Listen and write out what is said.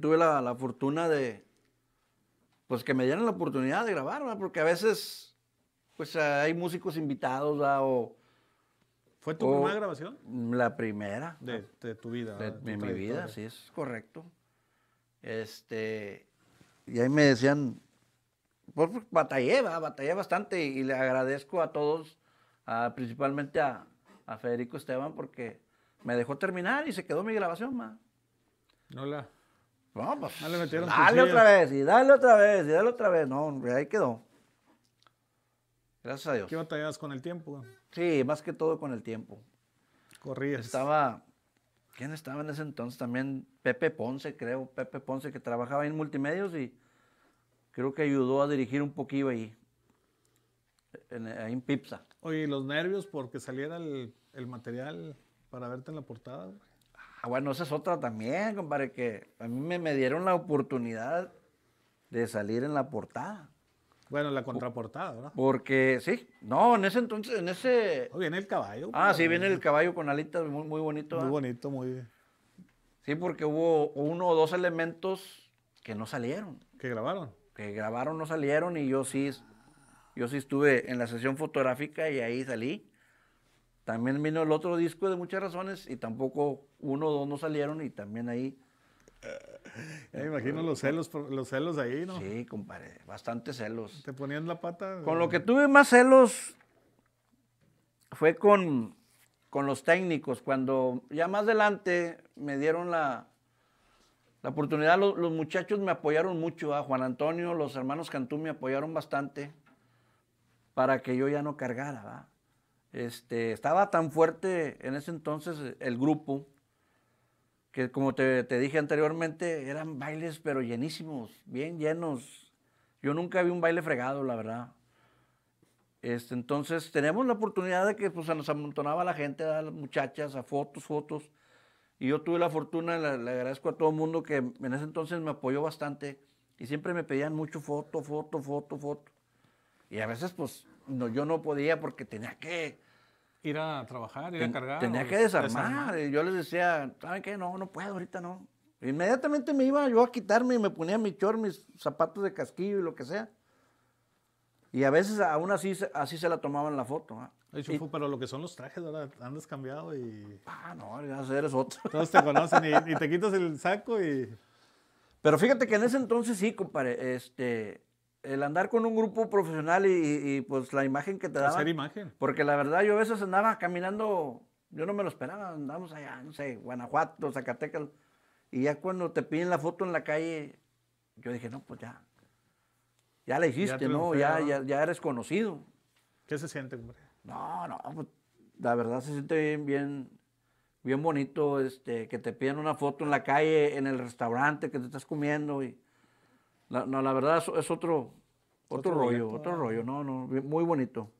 tuve la, fortuna de, pues que me dieran la oportunidad de grabar, ¿verdad? porque a veces, pues eh, hay músicos invitados, ¿verdad? o... ¿Fue tu primera grabación? La primera. De, tu vida. De, mi vida, sí, es correcto. Este, y ahí me decían, pues, pues, batallé, ¿verdad? batallé bastante y, le agradezco a todos, principalmente a, Federico Esteban, porque me dejó terminar y se quedó mi grabación. No la. Vamos. dale otra vez, y dale otra vez, y dale otra vez. No, ahí quedó. Gracias a Dios. ¿Qué batallas con el tiempo? Sí, más que todo con el tiempo. Corrías. Estaba, ¿quién estaba en ese entonces también? Pepe Ponce, creo. Pepe Ponce que trabajaba en multimedios y creo que ayudó a dirigir un poquillo ahí. En, ahí en Pipsa. Oye, los nervios porque saliera el, el material para verte en la portada? Ah, bueno, esa es otra también, compadre, que a mí me, dieron la oportunidad de salir en la portada. Bueno, la contraportada, ¿verdad? Porque, sí, no, en ese entonces, en ese... Oh, viene el caballo. Ah, sí, viene el caballo con alitas, muy, muy bonito. Muy bonito, muy bien. Sí, porque hubo uno o dos elementos que no salieron. ¿Que grabaron? Que grabaron, no salieron y yo sí, yo sí estuve en la sesión fotográfica y ahí salí. También vino el otro disco de muchas razones y tampoco uno o dos no salieron y también ahí... imagino los celos, los celos ahí, ¿no? Sí, compadre, bastante celos. Te ponían la pata. Con lo que tuve más celos fue con, los técnicos. Cuando ya más adelante me dieron la, la oportunidad, los, muchachos me apoyaron mucho. Juan Antonio, los hermanos Cantú me apoyaron bastante para que yo ya no cargara, ¿va? Este, estaba tan fuerte en ese entonces eh, el grupo que como te, dije anteriormente, eran bailes pero llenísimos, bien llenos. Yo nunca vi un baile fregado, la verdad. Este, entonces tenemos la oportunidad de que pues, se nos amontonaba la gente, a las muchachas, a fotos, fotos. Y yo tuve la fortuna, le, le agradezco a todo el mundo que en ese entonces me apoyó bastante y siempre me pedían mucho foto, foto, foto, foto. Y a veces, pues, yo no podía porque tenía que... Ir a trabajar, ir a cargar. Tenía que desarmar. Y yo les decía, ¿saben qué? No, no puedo, ahorita no. Inmediatamente me iba yo a quitarme y me ponía mi chor, mis zapatos de casquillo y lo que sea. Y a veces aún así, así se la tomaban la foto. pero lo que son los trajes, ahora andas cambiado y... Ah, no, ya eres otro. Todos te conocen y, y, te quitas el saco y... Pero fíjate que en ese entonces sí, compadre, este, el andar con un grupo profesional y, pues la imagen que te daba Hacer imagen. Porque la verdad yo a veces andaba caminando, yo no me lo esperaba, andamos allá, no sé, Guanajuato, Zacatecas. Y ya cuando te piden la foto en la calle, yo dije, no, pues ya. Ya la hiciste, ¿no? Ya, eres conocido. ¿Qué se siente, hombre? No, no, pues, la verdad se siente bien, bien, bien bonito este, que te piden una foto en la calle, en el restaurante que te estás comiendo y la, no, la verdad es, otro, otro, rollo, otro rollo, no, no, muy bonito.